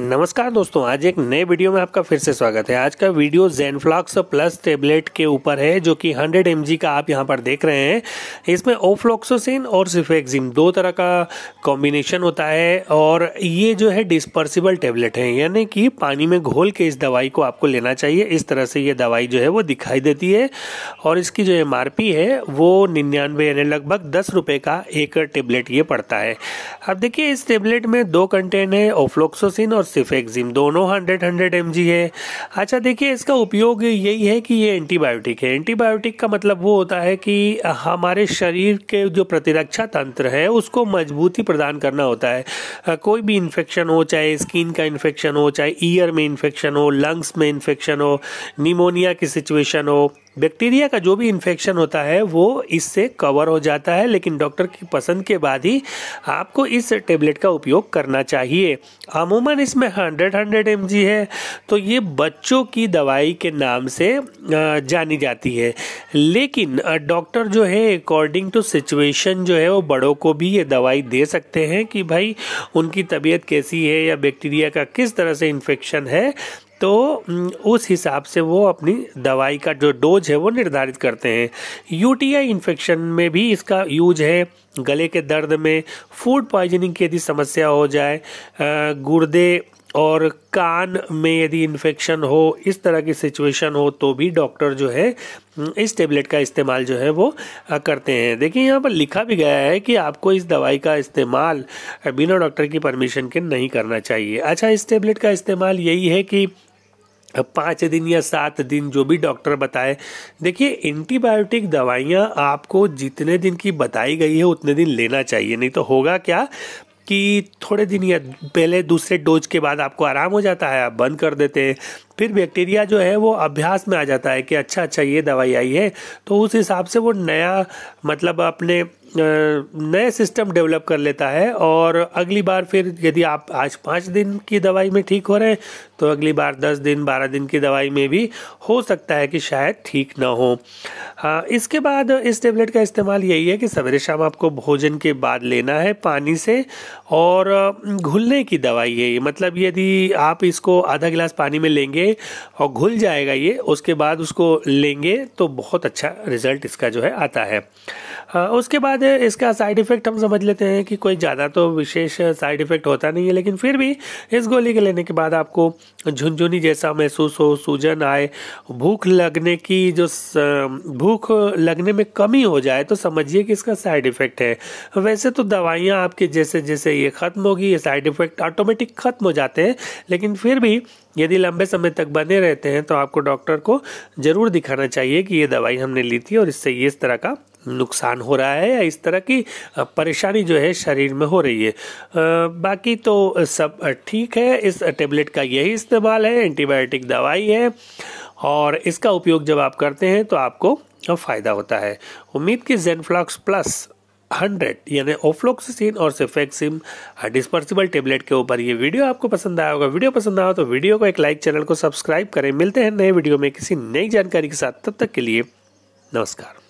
नमस्कार दोस्तों आज एक नए वीडियो में आपका फिर से स्वागत है आज का वीडियो जेनफ्लॉक्स प्लस टेबलेट के ऊपर है जो कि 100 एम का आप यहां पर देख रहे हैं इसमें ओफ्लोक्सोसिन और सिफेक्सिम दो तरह का कॉम्बिनेशन होता है और ये जो है डिस्पर्सिबल टेबलेट है यानी कि पानी में घोल के इस दवाई को आपको लेना चाहिए इस तरह से ये दवाई जो है वो दिखाई देती है और इसकी जो एम है वो निन्यानवे यानी लगभग दस रुपये का एक टेबलेट ये पड़ता है अब देखिए इस टेबलेट में दो कंटेंट है ओफ्लोक्सोसिन और एक्जिम दोनों हंड्रेड हंड्रेड एम है अच्छा देखिए इसका उपयोग यही है कि ये एंटीबायोटिक है एंटीबायोटिक का मतलब वो होता है कि हमारे शरीर के जो प्रतिरक्षा तंत्र है उसको मजबूती प्रदान करना होता है कोई भी इन्फेक्शन हो चाहे स्किन का इन्फेक्शन हो चाहे ईयर में इन्फेक्शन हो लंग्स में इन्फेक्शन हो निमोनिया की सिचुएशन हो बैक्टीरिया का जो भी इन्फेक्शन होता है वो इससे कवर हो जाता है लेकिन डॉक्टर की पसंद के बाद ही आपको इस टेबलेट का उपयोग करना चाहिए अमूमन इसमें हंड्रेड हंड्रेड एम है तो ये बच्चों की दवाई के नाम से जानी जाती है लेकिन डॉक्टर जो है अकॉर्डिंग टू सिचुएशन जो है वो बड़ों को भी ये दवाई दे सकते हैं कि भाई उनकी तबीयत कैसी है या बैक्टीरिया का किस तरह से इन्फेक्शन है तो उस हिसाब से वो अपनी दवाई का जो डोज है वो निर्धारित करते हैं यूटीआई इन्फेक्शन में भी इसका यूज है गले के दर्द में फूड पॉइजनिंग की यदि समस्या हो जाए गुर्दे और कान में यदि इन्फेक्शन हो इस तरह की सिचुएशन हो तो भी डॉक्टर जो है इस टेबलेट का इस्तेमाल जो है वो करते हैं देखिए यहाँ पर लिखा भी गया है कि आपको इस दवाई का इस्तेमाल बिना डॉक्टर की परमिशन के नहीं करना चाहिए अच्छा इस टेबलेट का इस्तेमाल यही है कि पाँच दिन या सात दिन जो भी डॉक्टर बताए देखिए एंटीबायोटिक दवाइयाँ आपको जितने दिन की बताई गई है उतने दिन लेना चाहिए नहीं तो होगा क्या कि थोड़े दिन या पहले दूसरे डोज के बाद आपको आराम हो जाता है आप बंद कर देते हैं फिर बैक्टीरिया जो है वो अभ्यास में आ जाता है कि अच्छा अच्छा ये दवाई आई है तो उस हिसाब से वो नया मतलब अपने नए सिस्टम डेवलप कर लेता है और अगली बार फिर यदि आप आज पाँच दिन की दवाई में ठीक हो रहे हैं तो अगली बार दस दिन बारह दिन की दवाई में भी हो सकता है कि शायद ठीक ना हो इसके बाद इस टेबलेट का इस्तेमाल यही है कि सवेरे शाम आपको भोजन के बाद लेना है पानी से और घुलने की दवाई है ये मतलब यदि आप इसको आधा गिलास पानी में लेंगे और घुल जाएगा ये उसके बाद उसको लेंगे तो बहुत अच्छा रिजल्ट इसका जो है आता है उसके बाद बाद इसका साइड इफेक्ट हम समझ लेते हैं कि कोई ज़्यादा तो विशेष साइड इफेक्ट होता नहीं है लेकिन फिर भी इस गोली के लेने के बाद आपको झुनझुनी जैसा महसूस हो सूजन आए भूख लगने की जो भूख लगने में कमी हो जाए तो समझिए कि इसका साइड इफेक्ट है वैसे तो दवाइयाँ आपके जैसे जैसे ये ख़त्म होगी ये साइड इफेक्ट ऑटोमेटिक ख़त्म हो जाते हैं लेकिन फिर भी यदि लंबे समय तक बने रहते हैं तो आपको डॉक्टर को ज़रूर दिखाना चाहिए कि ये दवाई हमने ली थी और इससे इस तरह का नुकसान हो रहा है या इस तरह की परेशानी जो है शरीर में हो रही है बाकी तो सब ठीक है इस टेबलेट का यही इस्तेमाल है एंटीबायोटिक दवाई है और इसका उपयोग जब आप करते हैं तो आपको फ़ायदा होता है उम्मीद कि जेनफ्लॉक्स प्लस हंड्रेड यानी ओफ्लोक्सिन और सिफेक्सिम डिस्पर्सिबल टेबलेट के ऊपर ये वीडियो आपको पसंद आया होगा वीडियो पसंद आया तो वीडियो को एक लाइक चैनल को सब्सक्राइब करें मिलते हैं नए वीडियो में किसी नई जानकारी के साथ तब तक के लिए नमस्कार